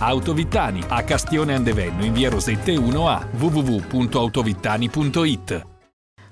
Autovittani a Castione Andevenno in via Rosette 1A www.autovittani.it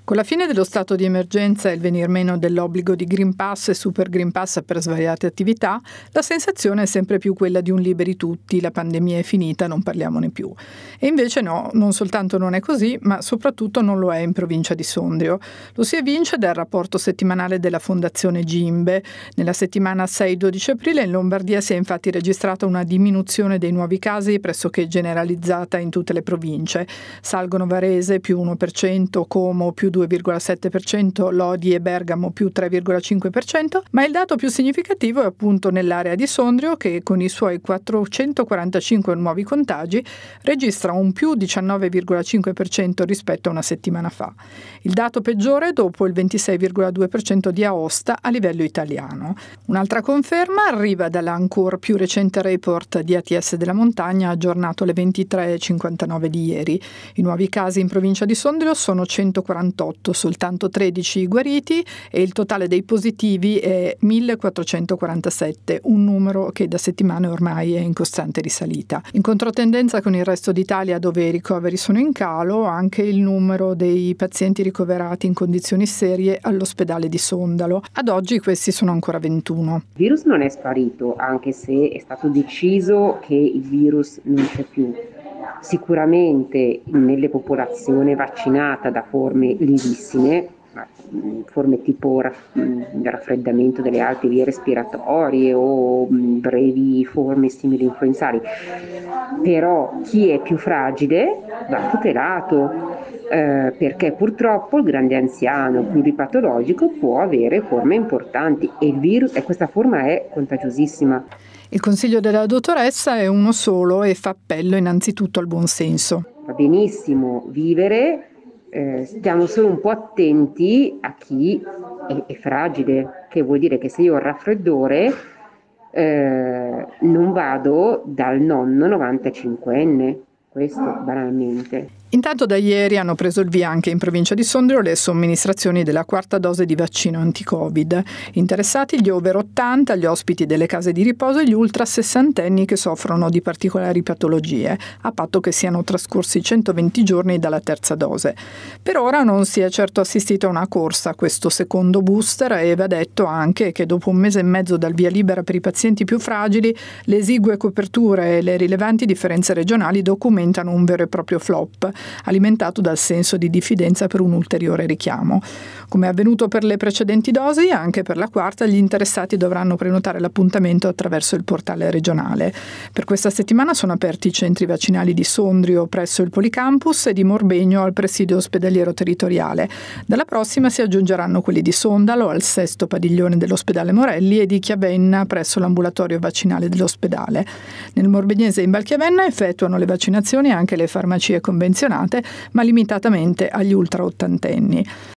con la fine dello stato di emergenza e il venir meno dell'obbligo di Green Pass e Super Green Pass per svariate attività, la sensazione è sempre più quella di un liberi tutti, la pandemia è finita, non parliamone più. E invece no, non soltanto non è così, ma soprattutto non lo è in provincia di Sondrio. Lo si evince dal rapporto settimanale della Fondazione Gimbe. Nella settimana 6-12 aprile in Lombardia si è infatti registrata una diminuzione dei nuovi casi pressoché generalizzata in tutte le province. Salgono Varese più 1%, Como più 2%, 2,7%, Lodi e Bergamo più 3,5%, ma il dato più significativo è appunto nell'area di Sondrio che con i suoi 445 nuovi contagi registra un più 19,5% rispetto a una settimana fa. Il dato peggiore dopo il 26,2% di Aosta a livello italiano. Un'altra conferma arriva dall'ancor più recente report di ATS della montagna aggiornato alle 23.59 di ieri. I nuovi casi in provincia di Sondrio sono 148 28, soltanto 13 guariti e il totale dei positivi è 1447, un numero che da settimane ormai è in costante risalita. In controtendenza con il resto d'Italia dove i ricoveri sono in calo, anche il numero dei pazienti ricoverati in condizioni serie all'ospedale di Sondalo. Ad oggi questi sono ancora 21. Il virus non è sparito, anche se è stato deciso che il virus non c'è più Sicuramente nelle popolazioni vaccinate da forme livissime, mm, forme tipo mm, raffreddamento delle alte vie respiratorie o mm, brevi forme simili influenzali, però chi è più fragile va tutelato eh, perché purtroppo il grande anziano pluripatologico può avere forme importanti e, virus, e questa forma è contagiosissima. Il consiglio della dottoressa è uno solo e fa appello innanzitutto al buonsenso. Va benissimo vivere, eh, stiamo solo un po' attenti a chi è, è, fragile, che vuol dire che se io ho il raffreddore eh, non vado dal nonno 95enne questo veramente. Intanto da ieri hanno preso il via anche in provincia di Sondrio le somministrazioni della quarta dose di vaccino anti-Covid. Interessati gli over 80, gli ospiti delle case di riposo e gli ultra sessantenni che soffrono di particolari patologie, a patto che siano trascorsi 120 giorni dalla terza dose. Per ora non si è certo assistito a una corsa a questo secondo booster e va detto anche che dopo un mese e mezzo dal via libera per i pazienti più fragili, le esigue coperture e le rilevanti differenze regionali documentano diventano un vero e proprio flop, alimentato dal senso di diffidenza per un ulteriore richiamo. Come è avvenuto per le precedenti dosi, anche per la quarta gli interessati dovranno prenotare l'appuntamento attraverso il portale regionale. Per questa settimana sono aperti i centri vaccinali di Sondrio presso il Policampus e di Morbegno al presidio ospedaliero territoriale. Dalla prossima si aggiungeranno quelli di Sondalo al sesto padiglione dell'ospedale Morelli e di Chiavenna presso l'ambulatorio vaccinale dell'ospedale. Nel Morbegnese e in Valchiavenna effettuano le vaccinazioni vaccinazioni anche le farmacie convenzionate, ma limitatamente agli ultraottantenni.